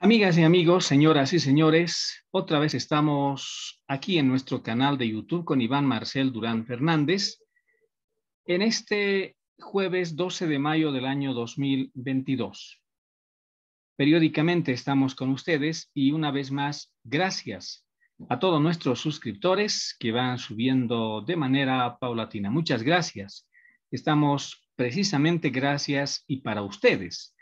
Amigas y amigos, señoras y señores, otra vez estamos aquí en nuestro canal de YouTube con Iván Marcel Durán Fernández. En este jueves 12 de mayo del año 2022. Periódicamente estamos con ustedes y una vez más, gracias a todos nuestros suscriptores que van subiendo de manera paulatina. Muchas gracias. Estamos precisamente gracias y para ustedes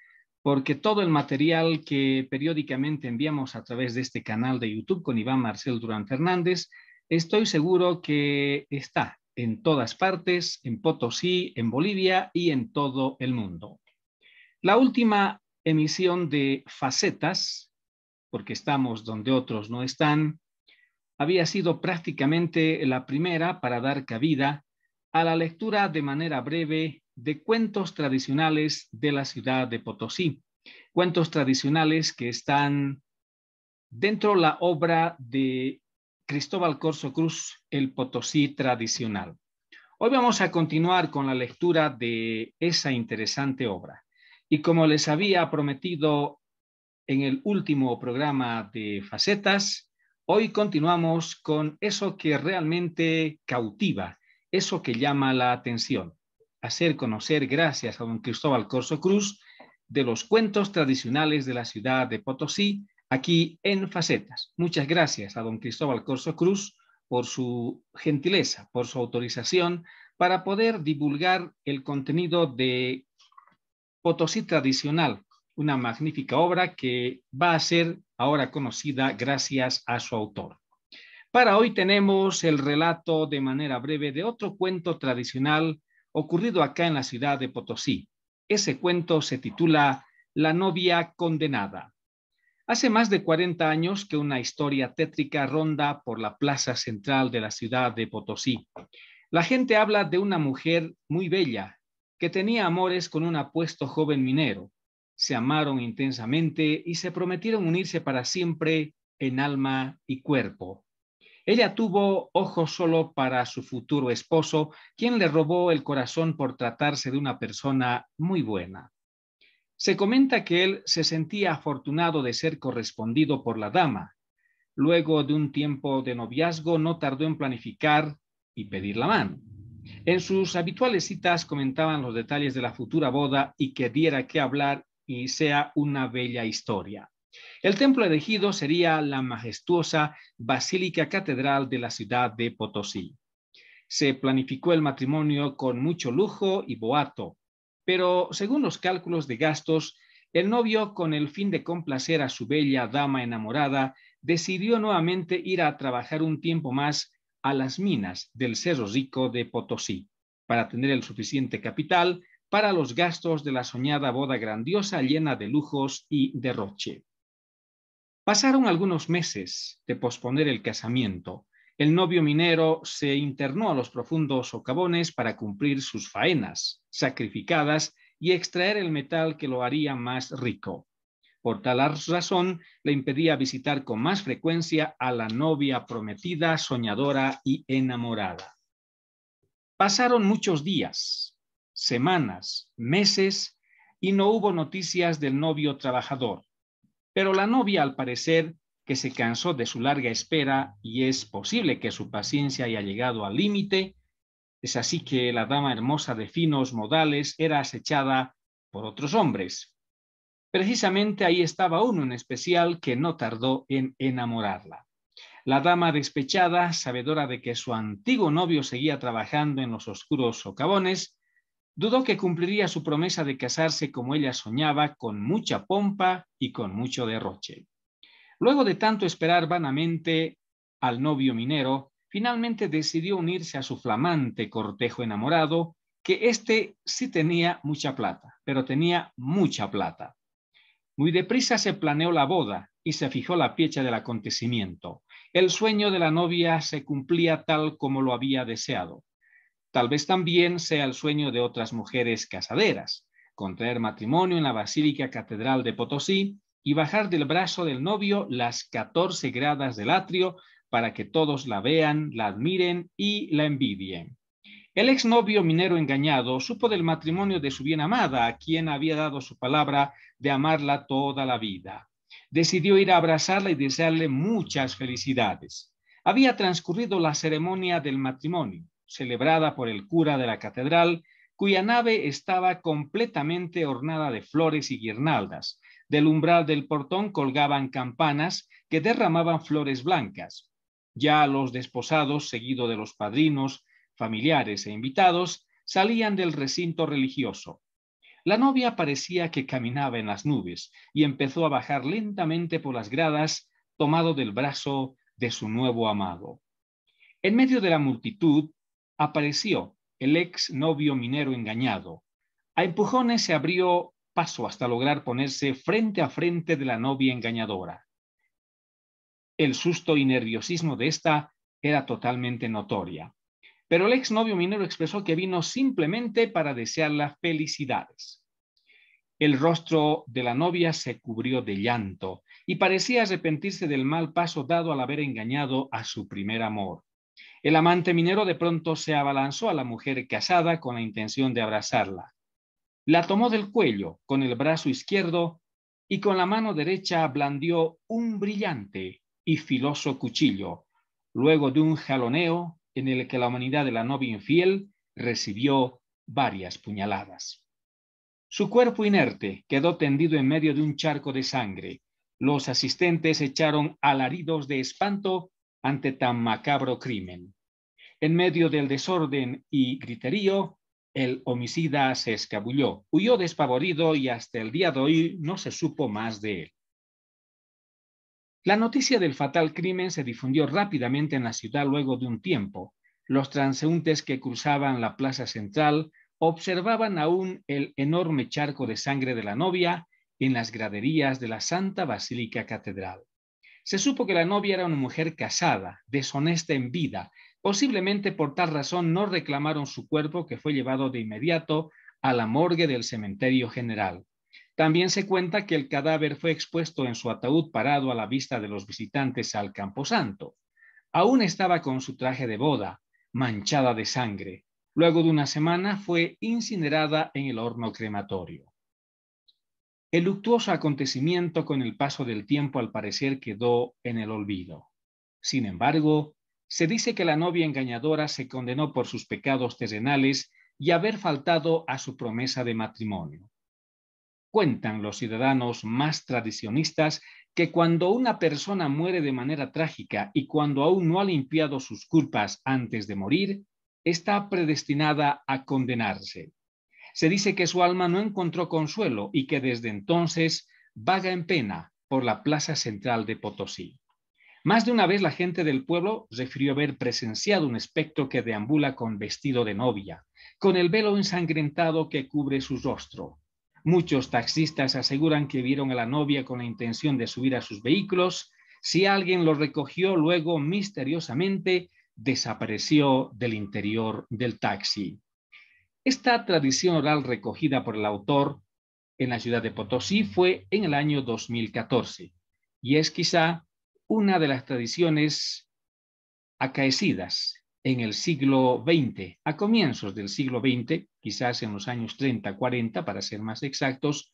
porque todo el material que periódicamente enviamos a través de este canal de YouTube con Iván Marcel Durán Fernández, estoy seguro que está en todas partes, en Potosí, en Bolivia y en todo el mundo. La última emisión de Facetas, porque estamos donde otros no están, había sido prácticamente la primera para dar cabida a la lectura de manera breve de cuentos tradicionales de la ciudad de Potosí. Cuentos tradicionales que están dentro la obra de Cristóbal Corso Cruz, El Potosí Tradicional. Hoy vamos a continuar con la lectura de esa interesante obra. Y como les había prometido en el último programa de Facetas, hoy continuamos con eso que realmente cautiva, eso que llama la atención hacer conocer, gracias a don Cristóbal Corso Cruz, de los cuentos tradicionales de la ciudad de Potosí, aquí en Facetas. Muchas gracias a don Cristóbal Corso Cruz por su gentileza, por su autorización para poder divulgar el contenido de Potosí Tradicional, una magnífica obra que va a ser ahora conocida gracias a su autor. Para hoy tenemos el relato de manera breve de otro cuento tradicional ocurrido acá en la ciudad de Potosí. Ese cuento se titula La novia condenada. Hace más de 40 años que una historia tétrica ronda por la plaza central de la ciudad de Potosí. La gente habla de una mujer muy bella que tenía amores con un apuesto joven minero. Se amaron intensamente y se prometieron unirse para siempre en alma y cuerpo. Ella tuvo ojos solo para su futuro esposo, quien le robó el corazón por tratarse de una persona muy buena. Se comenta que él se sentía afortunado de ser correspondido por la dama. Luego de un tiempo de noviazgo no tardó en planificar y pedir la mano. En sus habituales citas comentaban los detalles de la futura boda y que diera que hablar y sea una bella historia. El templo elegido sería la majestuosa Basílica Catedral de la ciudad de Potosí. Se planificó el matrimonio con mucho lujo y boato, pero según los cálculos de gastos, el novio, con el fin de complacer a su bella dama enamorada, decidió nuevamente ir a trabajar un tiempo más a las minas del Cerro Rico de Potosí, para tener el suficiente capital para los gastos de la soñada boda grandiosa llena de lujos y derroche. Pasaron algunos meses de posponer el casamiento. El novio minero se internó a los profundos socavones para cumplir sus faenas sacrificadas y extraer el metal que lo haría más rico. Por tal razón, le impedía visitar con más frecuencia a la novia prometida, soñadora y enamorada. Pasaron muchos días, semanas, meses, y no hubo noticias del novio trabajador. Pero la novia, al parecer, que se cansó de su larga espera y es posible que su paciencia haya llegado al límite, es así que la dama hermosa de finos modales era acechada por otros hombres. Precisamente ahí estaba uno en especial que no tardó en enamorarla. La dama despechada, sabedora de que su antiguo novio seguía trabajando en los oscuros socavones, Dudó que cumpliría su promesa de casarse como ella soñaba, con mucha pompa y con mucho derroche. Luego de tanto esperar vanamente al novio minero, finalmente decidió unirse a su flamante cortejo enamorado, que éste sí tenía mucha plata, pero tenía mucha plata. Muy deprisa se planeó la boda y se fijó la piecha del acontecimiento. El sueño de la novia se cumplía tal como lo había deseado. Tal vez también sea el sueño de otras mujeres casaderas, contraer matrimonio en la Basílica Catedral de Potosí y bajar del brazo del novio las 14 gradas del atrio para que todos la vean, la admiren y la envidien. El exnovio minero engañado supo del matrimonio de su bien amada, a quien había dado su palabra de amarla toda la vida. Decidió ir a abrazarla y desearle muchas felicidades. Había transcurrido la ceremonia del matrimonio celebrada por el cura de la catedral, cuya nave estaba completamente ornada de flores y guirnaldas. Del umbral del portón colgaban campanas que derramaban flores blancas. Ya los desposados, seguido de los padrinos, familiares e invitados, salían del recinto religioso. La novia parecía que caminaba en las nubes y empezó a bajar lentamente por las gradas, tomado del brazo de su nuevo amado. En medio de la multitud, apareció el ex novio minero engañado. A empujones se abrió paso hasta lograr ponerse frente a frente de la novia engañadora. El susto y nerviosismo de esta era totalmente notoria, pero el ex novio minero expresó que vino simplemente para desear las felicidades. El rostro de la novia se cubrió de llanto y parecía arrepentirse del mal paso dado al haber engañado a su primer amor. El amante minero de pronto se abalanzó a la mujer casada con la intención de abrazarla. La tomó del cuello con el brazo izquierdo y con la mano derecha blandió un brillante y filoso cuchillo, luego de un jaloneo en el que la humanidad de la novia infiel recibió varias puñaladas. Su cuerpo inerte quedó tendido en medio de un charco de sangre. Los asistentes echaron alaridos de espanto ante tan macabro crimen. En medio del desorden y griterío, el homicida se escabulló, huyó despavorido y hasta el día de hoy no se supo más de él. La noticia del fatal crimen se difundió rápidamente en la ciudad luego de un tiempo. Los transeúntes que cruzaban la plaza central observaban aún el enorme charco de sangre de la novia en las graderías de la Santa Basílica Catedral. Se supo que la novia era una mujer casada, deshonesta en vida. Posiblemente por tal razón no reclamaron su cuerpo que fue llevado de inmediato a la morgue del cementerio general. También se cuenta que el cadáver fue expuesto en su ataúd parado a la vista de los visitantes al Camposanto. Aún estaba con su traje de boda, manchada de sangre. Luego de una semana fue incinerada en el horno crematorio. El luctuoso acontecimiento con el paso del tiempo al parecer quedó en el olvido. Sin embargo, se dice que la novia engañadora se condenó por sus pecados terrenales y haber faltado a su promesa de matrimonio. Cuentan los ciudadanos más tradicionistas que cuando una persona muere de manera trágica y cuando aún no ha limpiado sus culpas antes de morir, está predestinada a condenarse. Se dice que su alma no encontró consuelo y que desde entonces vaga en pena por la plaza central de Potosí. Más de una vez la gente del pueblo refirió haber presenciado un espectro que deambula con vestido de novia, con el velo ensangrentado que cubre su rostro. Muchos taxistas aseguran que vieron a la novia con la intención de subir a sus vehículos. Si alguien lo recogió, luego misteriosamente desapareció del interior del taxi. Esta tradición oral recogida por el autor en la ciudad de Potosí fue en el año 2014 y es quizá una de las tradiciones acaecidas en el siglo XX, a comienzos del siglo XX, quizás en los años 30, 40 para ser más exactos,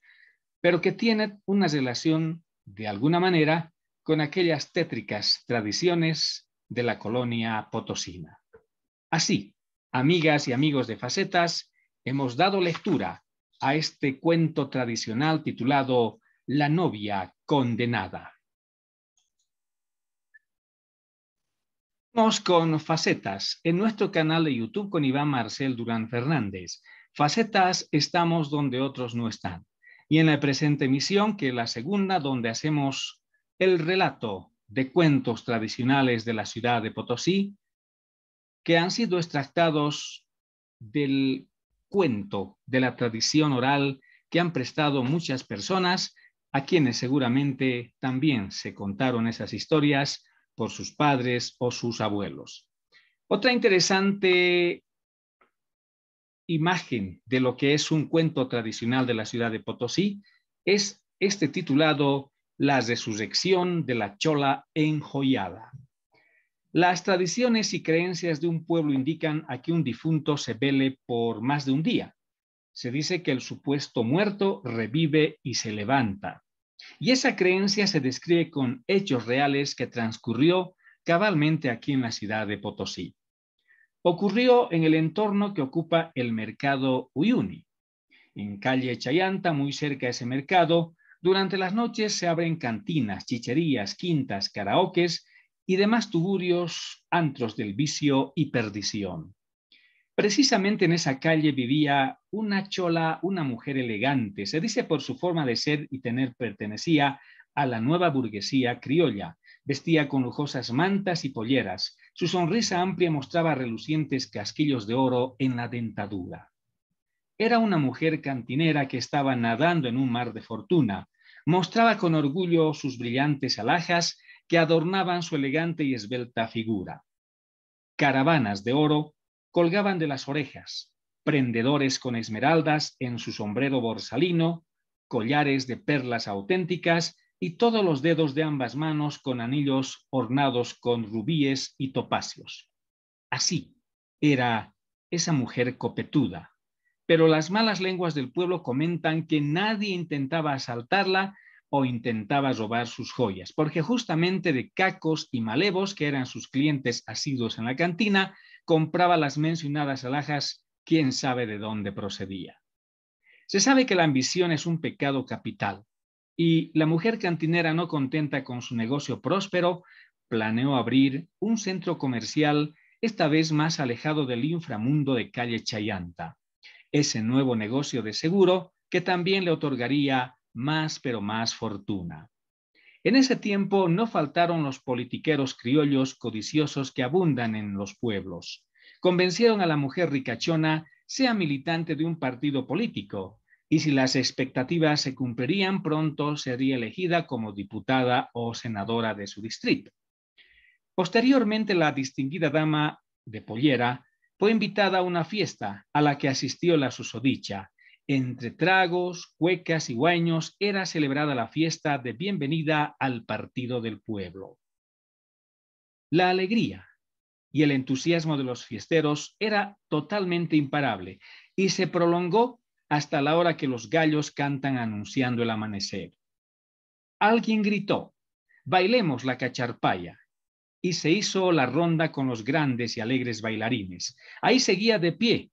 pero que tiene una relación de alguna manera con aquellas tétricas tradiciones de la colonia potosina. Así, Amigas y amigos de Facetas, hemos dado lectura a este cuento tradicional titulado La novia condenada. Vamos con Facetas en nuestro canal de YouTube con Iván Marcel Durán Fernández. Facetas estamos donde otros no están. Y en la presente emisión, que es la segunda, donde hacemos el relato de cuentos tradicionales de la ciudad de Potosí, que han sido extractados del cuento de la tradición oral que han prestado muchas personas a quienes seguramente también se contaron esas historias por sus padres o sus abuelos. Otra interesante imagen de lo que es un cuento tradicional de la ciudad de Potosí es este titulado La resurrección de la chola enjoyada. Las tradiciones y creencias de un pueblo indican a que un difunto se vele por más de un día. Se dice que el supuesto muerto revive y se levanta. Y esa creencia se describe con hechos reales que transcurrió cabalmente aquí en la ciudad de Potosí. Ocurrió en el entorno que ocupa el mercado Uyuni. En calle Chayanta, muy cerca de ese mercado, durante las noches se abren cantinas, chicherías, quintas, karaokes y demás tuburios, antros del vicio y perdición. Precisamente en esa calle vivía una chola, una mujer elegante. Se dice por su forma de ser y tener pertenecía a la nueva burguesía criolla. Vestía con lujosas mantas y polleras. Su sonrisa amplia mostraba relucientes casquillos de oro en la dentadura. Era una mujer cantinera que estaba nadando en un mar de fortuna. Mostraba con orgullo sus brillantes alhajas que adornaban su elegante y esbelta figura. Caravanas de oro colgaban de las orejas, prendedores con esmeraldas en su sombrero borsalino, collares de perlas auténticas y todos los dedos de ambas manos con anillos ornados con rubíes y topacios. Así era esa mujer copetuda, pero las malas lenguas del pueblo comentan que nadie intentaba asaltarla o intentaba robar sus joyas, porque justamente de cacos y malevos, que eran sus clientes asiduos en la cantina, compraba las mencionadas alhajas, quién sabe de dónde procedía. Se sabe que la ambición es un pecado capital, y la mujer cantinera no contenta con su negocio próspero, planeó abrir un centro comercial, esta vez más alejado del inframundo de calle Chayanta. Ese nuevo negocio de seguro que también le otorgaría más pero más fortuna. En ese tiempo no faltaron los politiqueros criollos codiciosos que abundan en los pueblos. Convencieron a la mujer ricachona sea militante de un partido político y si las expectativas se cumplirían pronto sería elegida como diputada o senadora de su distrito. Posteriormente la distinguida dama de Pollera fue invitada a una fiesta a la que asistió la susodicha, entre tragos, cuecas y guaños era celebrada la fiesta de bienvenida al Partido del Pueblo. La alegría y el entusiasmo de los fiesteros era totalmente imparable y se prolongó hasta la hora que los gallos cantan anunciando el amanecer. Alguien gritó, bailemos la cacharpaya, y se hizo la ronda con los grandes y alegres bailarines. Ahí seguía de pie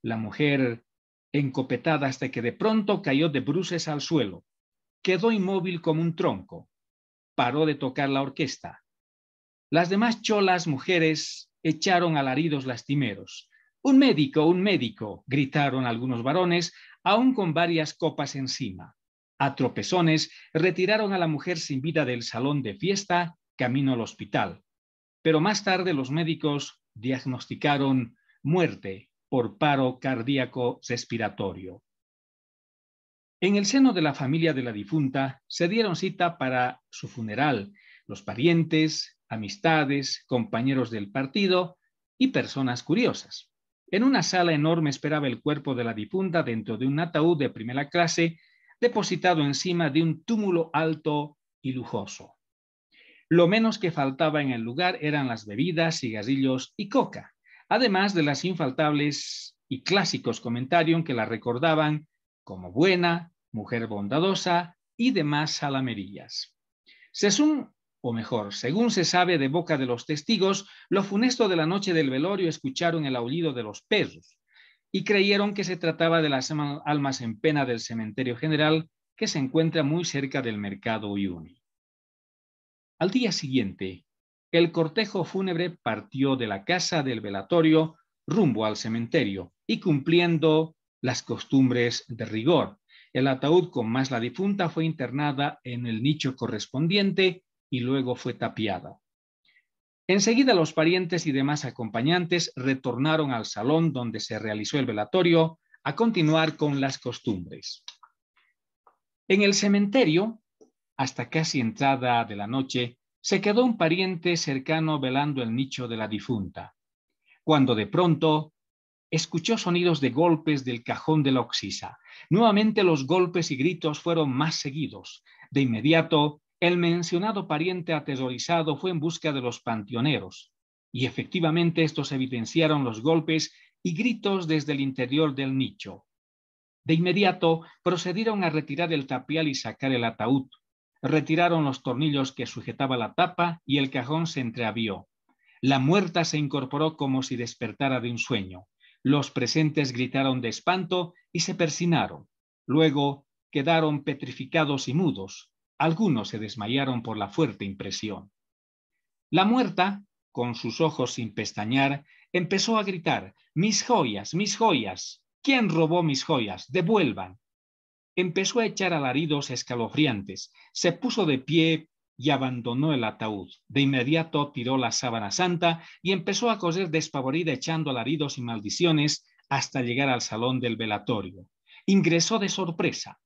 la mujer encopetada hasta que de pronto cayó de bruces al suelo. Quedó inmóvil como un tronco. Paró de tocar la orquesta. Las demás cholas mujeres echaron alaridos lastimeros. Un médico, un médico, gritaron algunos varones, aún con varias copas encima. A tropezones retiraron a la mujer sin vida del salón de fiesta camino al hospital. Pero más tarde los médicos diagnosticaron muerte por paro cardíaco respiratorio. En el seno de la familia de la difunta se dieron cita para su funeral los parientes, amistades, compañeros del partido y personas curiosas. En una sala enorme esperaba el cuerpo de la difunta dentro de un ataúd de primera clase depositado encima de un túmulo alto y lujoso. Lo menos que faltaba en el lugar eran las bebidas, cigarrillos y coca además de las infaltables y clásicos comentarios que la recordaban como buena, mujer bondadosa y demás salamerías. Según, o mejor, según se sabe de boca de los testigos, lo funesto de la noche del velorio escucharon el aullido de los perros y creyeron que se trataba de las almas en pena del cementerio general que se encuentra muy cerca del mercado Uyuni. Al día siguiente, el cortejo fúnebre partió de la casa del velatorio rumbo al cementerio y cumpliendo las costumbres de rigor. El ataúd con más la difunta fue internada en el nicho correspondiente y luego fue tapiada. Enseguida los parientes y demás acompañantes retornaron al salón donde se realizó el velatorio a continuar con las costumbres. En el cementerio, hasta casi entrada de la noche, se quedó un pariente cercano velando el nicho de la difunta, cuando de pronto escuchó sonidos de golpes del cajón de la oxisa. Nuevamente los golpes y gritos fueron más seguidos. De inmediato, el mencionado pariente aterrorizado fue en busca de los panteoneros, y efectivamente estos evidenciaron los golpes y gritos desde el interior del nicho. De inmediato procedieron a retirar el tapial y sacar el ataúd, Retiraron los tornillos que sujetaba la tapa y el cajón se entreabrió. La muerta se incorporó como si despertara de un sueño. Los presentes gritaron de espanto y se persinaron. Luego quedaron petrificados y mudos. Algunos se desmayaron por la fuerte impresión. La muerta, con sus ojos sin pestañear, empezó a gritar, Mis joyas, mis joyas. ¿Quién robó mis joyas? Devuelvan empezó a echar alaridos escalofriantes, se puso de pie y abandonó el ataúd. De inmediato tiró la sábana santa y empezó a correr despavorida echando alaridos y maldiciones hasta llegar al salón del velatorio. Ingresó de sorpresa.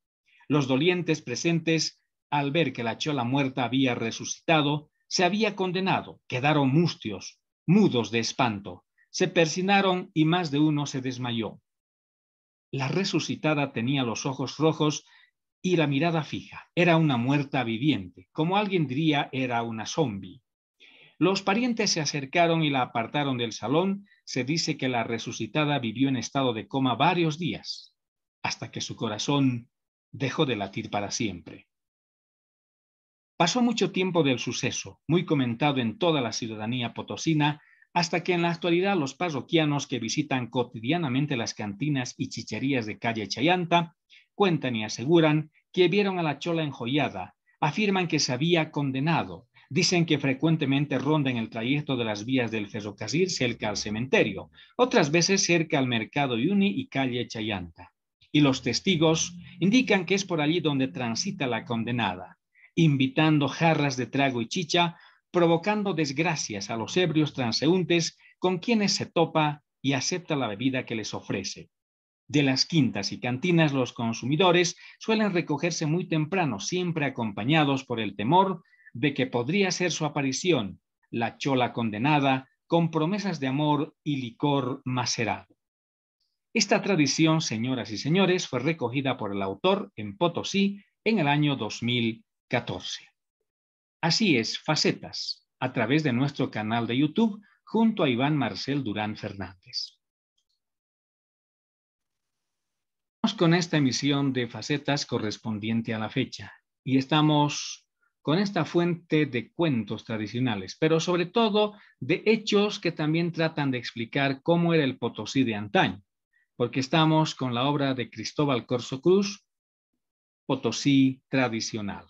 Los dolientes presentes, al ver que la chola muerta había resucitado, se había condenado, quedaron mustios, mudos de espanto, se persinaron y más de uno se desmayó. La resucitada tenía los ojos rojos y la mirada fija. Era una muerta viviente. Como alguien diría, era una zombie. Los parientes se acercaron y la apartaron del salón. Se dice que la resucitada vivió en estado de coma varios días, hasta que su corazón dejó de latir para siempre. Pasó mucho tiempo del suceso, muy comentado en toda la ciudadanía potosina, hasta que en la actualidad los parroquianos que visitan cotidianamente las cantinas y chicherías de calle Chayanta cuentan y aseguran que vieron a la chola enjollada, afirman que se había condenado, dicen que frecuentemente ronda en el trayecto de las vías del ferrocarril cerca al cementerio, otras veces cerca al mercado Yuni y calle Chayanta. Y los testigos indican que es por allí donde transita la condenada, invitando jarras de trago y chicha provocando desgracias a los ebrios transeúntes con quienes se topa y acepta la bebida que les ofrece. De las quintas y cantinas los consumidores suelen recogerse muy temprano, siempre acompañados por el temor de que podría ser su aparición, la chola condenada, con promesas de amor y licor macerado. Esta tradición, señoras y señores, fue recogida por el autor en Potosí en el año 2014. Así es, facetas, a través de nuestro canal de YouTube junto a Iván Marcel Durán Fernández. Estamos con esta emisión de facetas correspondiente a la fecha y estamos con esta fuente de cuentos tradicionales, pero sobre todo de hechos que también tratan de explicar cómo era el Potosí de antaño, porque estamos con la obra de Cristóbal Corso Cruz, Potosí tradicional.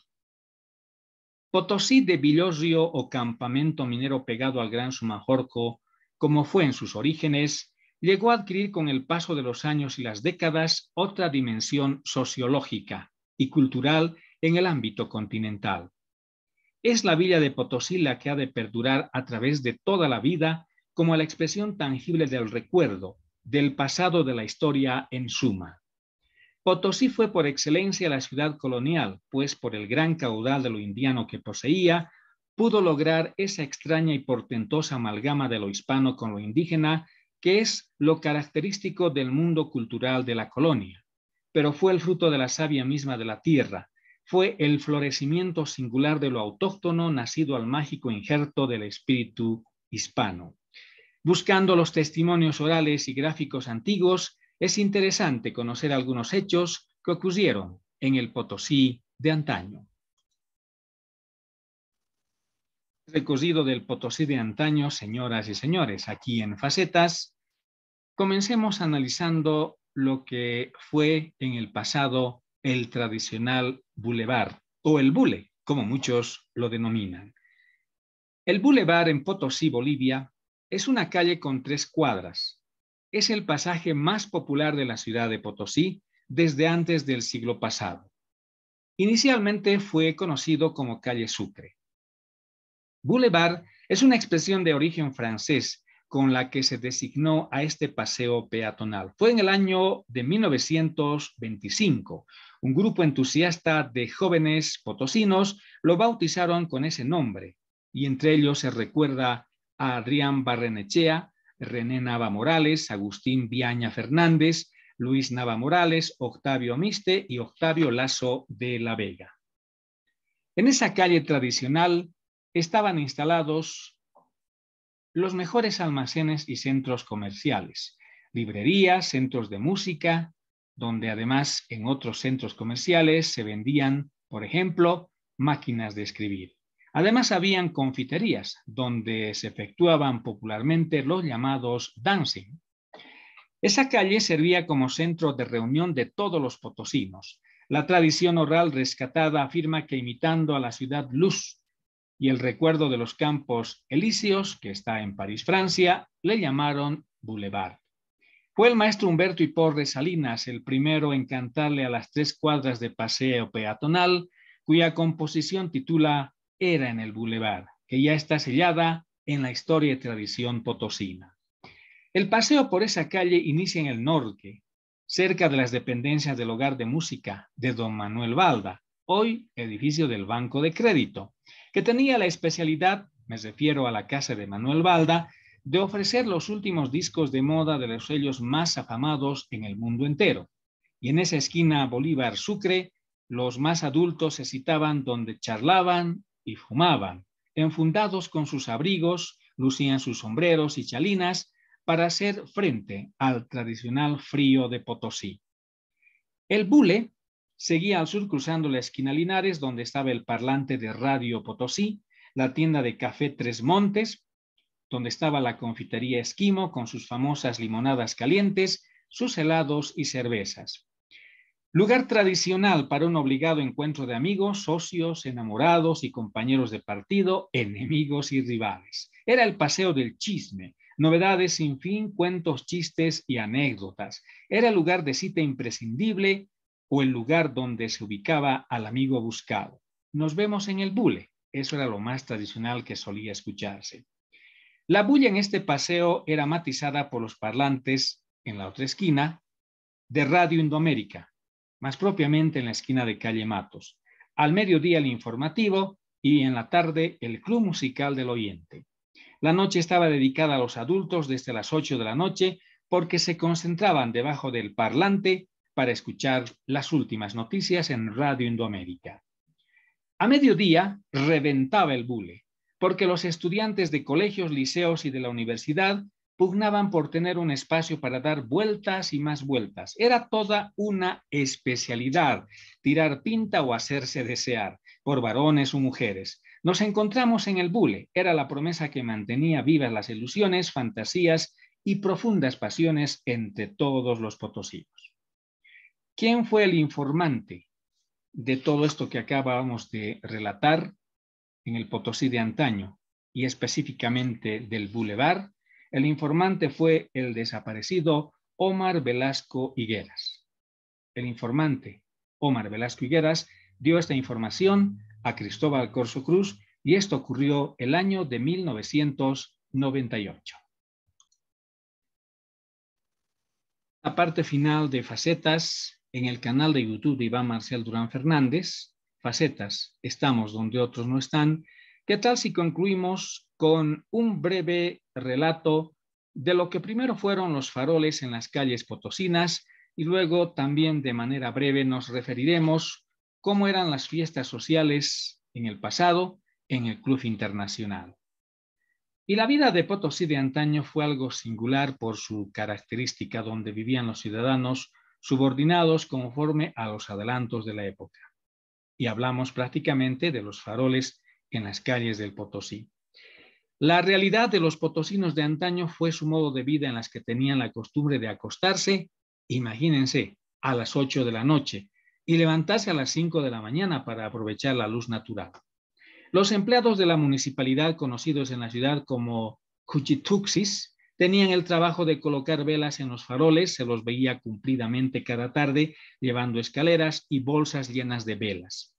Potosí de Villosio o campamento minero pegado al Gran Sumajorco, como fue en sus orígenes, llegó a adquirir con el paso de los años y las décadas otra dimensión sociológica y cultural en el ámbito continental. Es la villa de Potosí la que ha de perdurar a través de toda la vida como la expresión tangible del recuerdo, del pasado de la historia en suma. Potosí fue por excelencia la ciudad colonial, pues por el gran caudal de lo indiano que poseía, pudo lograr esa extraña y portentosa amalgama de lo hispano con lo indígena, que es lo característico del mundo cultural de la colonia. Pero fue el fruto de la savia misma de la tierra, fue el florecimiento singular de lo autóctono nacido al mágico injerto del espíritu hispano. Buscando los testimonios orales y gráficos antiguos, es interesante conocer algunos hechos que ocurrieron en el Potosí de antaño. Recogido del Potosí de antaño, señoras y señores, aquí en Facetas, comencemos analizando lo que fue en el pasado el tradicional bulevar o el bule, como muchos lo denominan. El bulevar en Potosí, Bolivia, es una calle con tres cuadras, es el pasaje más popular de la ciudad de Potosí desde antes del siglo pasado. Inicialmente fue conocido como calle Sucre. Boulevard es una expresión de origen francés con la que se designó a este paseo peatonal. Fue en el año de 1925. Un grupo entusiasta de jóvenes potosinos lo bautizaron con ese nombre y entre ellos se recuerda a Adrián Barrenechea, René Nava Morales, Agustín Viaña Fernández, Luis Nava Morales, Octavio Amiste y Octavio Lazo de la Vega. En esa calle tradicional estaban instalados los mejores almacenes y centros comerciales, librerías, centros de música, donde además en otros centros comerciales se vendían, por ejemplo, máquinas de escribir. Además, habían confiterías donde se efectuaban popularmente los llamados dancing. Esa calle servía como centro de reunión de todos los potosinos. La tradición oral rescatada afirma que imitando a la ciudad Luz y el recuerdo de los campos elíseos, que está en París, Francia, le llamaron Boulevard. Fue el maestro Humberto porre Salinas el primero en cantarle a las tres cuadras de paseo peatonal, cuya composición titula era en el Boulevard, que ya está sellada en la historia y tradición potosina. El paseo por esa calle inicia en el norte, cerca de las dependencias del Hogar de Música de don Manuel Valda, hoy edificio del Banco de Crédito, que tenía la especialidad, me refiero a la casa de Manuel Valda, de ofrecer los últimos discos de moda de los sellos más afamados en el mundo entero. Y en esa esquina Bolívar Sucre, los más adultos se citaban donde charlaban y fumaban. Enfundados con sus abrigos, lucían sus sombreros y chalinas para hacer frente al tradicional frío de Potosí. El bule seguía al sur cruzando la esquina Linares, donde estaba el parlante de Radio Potosí, la tienda de café Tres Montes, donde estaba la confitería Esquimo con sus famosas limonadas calientes, sus helados y cervezas. Lugar tradicional para un obligado encuentro de amigos, socios, enamorados y compañeros de partido, enemigos y rivales. Era el paseo del chisme, novedades sin fin, cuentos, chistes y anécdotas. Era el lugar de cita imprescindible o el lugar donde se ubicaba al amigo buscado. Nos vemos en el bule. Eso era lo más tradicional que solía escucharse. La bulla en este paseo era matizada por los parlantes en la otra esquina de Radio Indoamérica, más propiamente en la esquina de calle Matos. Al mediodía el informativo y en la tarde el club musical del oyente. La noche estaba dedicada a los adultos desde las 8 de la noche porque se concentraban debajo del parlante para escuchar las últimas noticias en Radio Indoamérica. A mediodía reventaba el bule, porque los estudiantes de colegios, liceos y de la universidad pugnaban por tener un espacio para dar vueltas y más vueltas. Era toda una especialidad, tirar pinta o hacerse desear, por varones o mujeres. Nos encontramos en el bule, era la promesa que mantenía vivas las ilusiones, fantasías y profundas pasiones entre todos los potosinos. ¿Quién fue el informante de todo esto que acabamos de relatar en el Potosí de antaño y específicamente del bulevar? El informante fue el desaparecido Omar Velasco Higueras. El informante Omar Velasco Higueras dio esta información a Cristóbal Corso Cruz y esto ocurrió el año de 1998. La parte final de Facetas en el canal de YouTube de Iván Marcel Durán Fernández, Facetas, estamos donde otros no están. ¿Qué tal si concluimos con un breve relato de lo que primero fueron los faroles en las calles potosinas y luego también de manera breve nos referiremos cómo eran las fiestas sociales en el pasado en el Club Internacional. Y la vida de Potosí de antaño fue algo singular por su característica donde vivían los ciudadanos subordinados conforme a los adelantos de la época. Y hablamos prácticamente de los faroles en las calles del Potosí. La realidad de los potosinos de antaño fue su modo de vida en las que tenían la costumbre de acostarse, imagínense, a las 8 de la noche y levantarse a las 5 de la mañana para aprovechar la luz natural. Los empleados de la municipalidad, conocidos en la ciudad como cuchituxis, tenían el trabajo de colocar velas en los faroles, se los veía cumplidamente cada tarde, llevando escaleras y bolsas llenas de velas.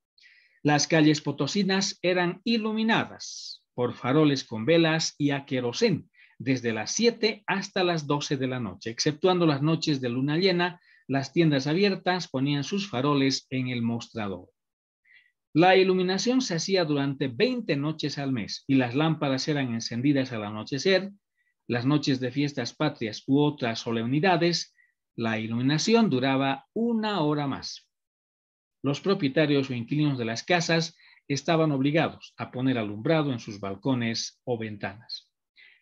Las calles potosinas eran iluminadas, por faroles con velas y a querosén desde las 7 hasta las 12 de la noche, exceptuando las noches de luna llena, las tiendas abiertas ponían sus faroles en el mostrador. La iluminación se hacía durante 20 noches al mes y las lámparas eran encendidas al anochecer. Las noches de fiestas patrias u otras solemnidades, la iluminación duraba una hora más. Los propietarios o inquilinos de las casas estaban obligados a poner alumbrado en sus balcones o ventanas.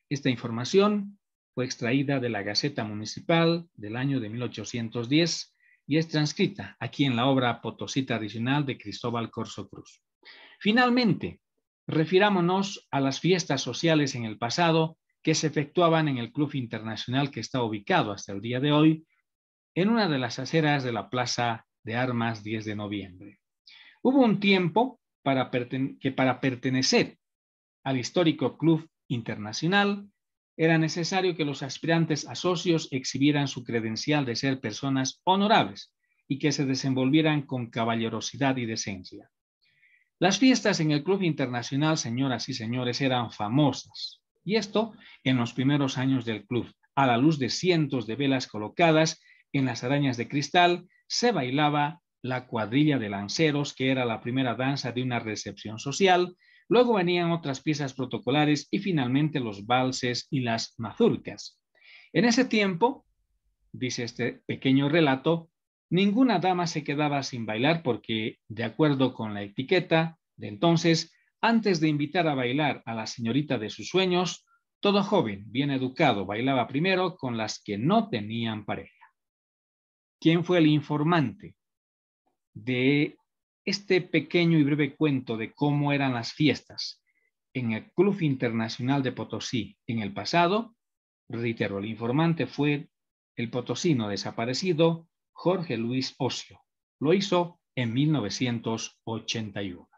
Esta información fue extraída de la Gaceta Municipal del año de 1810 y es transcrita aquí en la obra potosita adicional de Cristóbal Corso Cruz. Finalmente, refirámonos a las fiestas sociales en el pasado que se efectuaban en el Club Internacional que está ubicado hasta el día de hoy en una de las aceras de la Plaza de Armas 10 de noviembre. Hubo un tiempo para que para pertenecer al histórico Club Internacional era necesario que los aspirantes a socios exhibieran su credencial de ser personas honorables y que se desenvolvieran con caballerosidad y decencia. Las fiestas en el Club Internacional, señoras y señores, eran famosas, y esto en los primeros años del club. A la luz de cientos de velas colocadas en las arañas de cristal, se bailaba la cuadrilla de lanceros, que era la primera danza de una recepción social, luego venían otras piezas protocolares y finalmente los valses y las mazurcas. En ese tiempo, dice este pequeño relato, ninguna dama se quedaba sin bailar porque, de acuerdo con la etiqueta de entonces, antes de invitar a bailar a la señorita de sus sueños, todo joven, bien educado, bailaba primero con las que no tenían pareja. ¿Quién fue el informante? de este pequeño y breve cuento de cómo eran las fiestas en el Club Internacional de Potosí en el pasado, reitero, el informante fue el potosino desaparecido Jorge Luis Ocio. Lo hizo en 1981.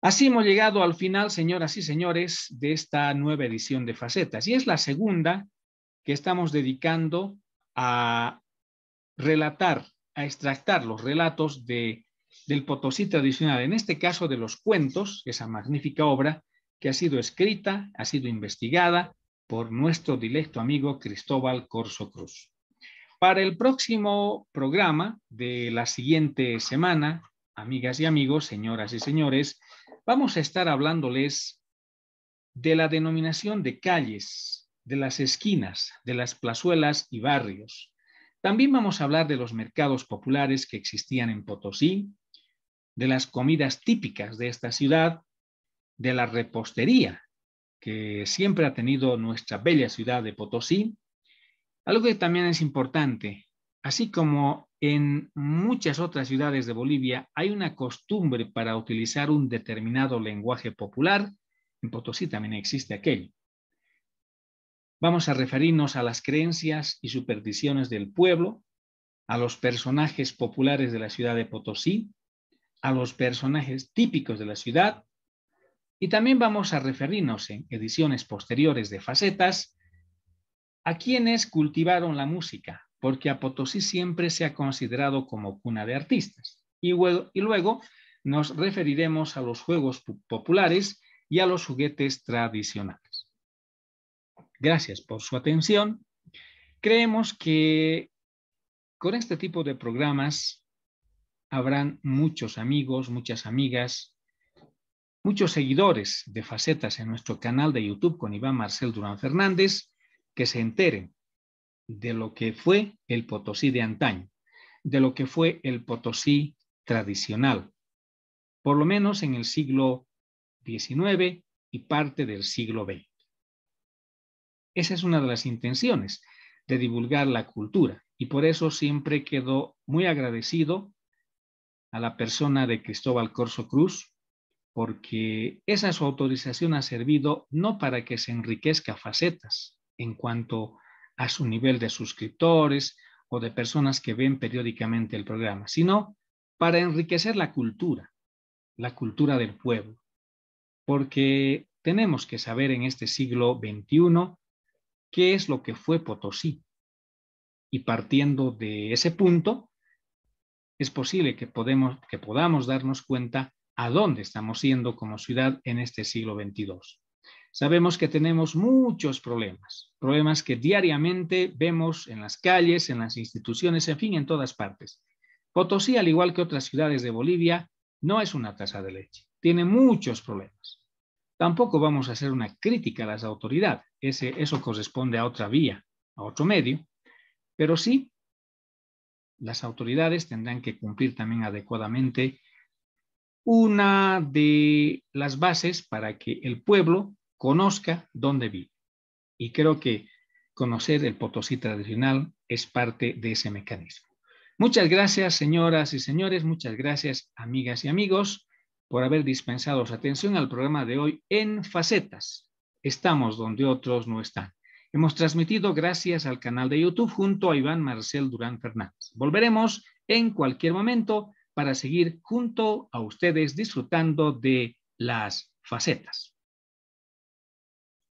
Así hemos llegado al final, señoras y señores, de esta nueva edición de Facetas y es la segunda que estamos dedicando a relatar a extractar los relatos de, del Potosí tradicional, en este caso de los cuentos, esa magnífica obra que ha sido escrita, ha sido investigada por nuestro directo amigo Cristóbal Corso Cruz. Para el próximo programa de la siguiente semana, amigas y amigos, señoras y señores, vamos a estar hablándoles de la denominación de calles, de las esquinas, de las plazuelas y barrios. También vamos a hablar de los mercados populares que existían en Potosí, de las comidas típicas de esta ciudad, de la repostería que siempre ha tenido nuestra bella ciudad de Potosí, algo que también es importante, así como en muchas otras ciudades de Bolivia hay una costumbre para utilizar un determinado lenguaje popular, en Potosí también existe aquello. Vamos a referirnos a las creencias y supersticiones del pueblo, a los personajes populares de la ciudad de Potosí, a los personajes típicos de la ciudad, y también vamos a referirnos en ediciones posteriores de facetas a quienes cultivaron la música, porque a Potosí siempre se ha considerado como cuna de artistas. Y luego, y luego nos referiremos a los juegos populares y a los juguetes tradicionales. Gracias por su atención. Creemos que con este tipo de programas habrán muchos amigos, muchas amigas, muchos seguidores de facetas en nuestro canal de YouTube con Iván Marcel Durán Fernández que se enteren de lo que fue el Potosí de antaño, de lo que fue el Potosí tradicional, por lo menos en el siglo XIX y parte del siglo XX. Esa es una de las intenciones de divulgar la cultura y por eso siempre quedo muy agradecido a la persona de Cristóbal Corso Cruz porque esa su autorización ha servido no para que se enriquezca facetas en cuanto a su nivel de suscriptores o de personas que ven periódicamente el programa, sino para enriquecer la cultura, la cultura del pueblo, porque tenemos que saber en este siglo XXI qué es lo que fue Potosí. Y partiendo de ese punto, es posible que, podemos, que podamos darnos cuenta a dónde estamos siendo como ciudad en este siglo XXII. Sabemos que tenemos muchos problemas, problemas que diariamente vemos en las calles, en las instituciones, en fin, en todas partes. Potosí, al igual que otras ciudades de Bolivia, no es una taza de leche, tiene muchos problemas. Tampoco vamos a hacer una crítica a las autoridades, Ese, eso corresponde a otra vía, a otro medio, pero sí las autoridades tendrán que cumplir también adecuadamente una de las bases para que el pueblo conozca dónde vive. Y creo que conocer el Potosí tradicional es parte de ese mecanismo. Muchas gracias, señoras y señores, muchas gracias, amigas y amigos por haber dispensado su atención al programa de hoy en facetas. Estamos donde otros no están. Hemos transmitido gracias al canal de YouTube junto a Iván Marcel Durán Fernández. Volveremos en cualquier momento para seguir junto a ustedes disfrutando de las facetas.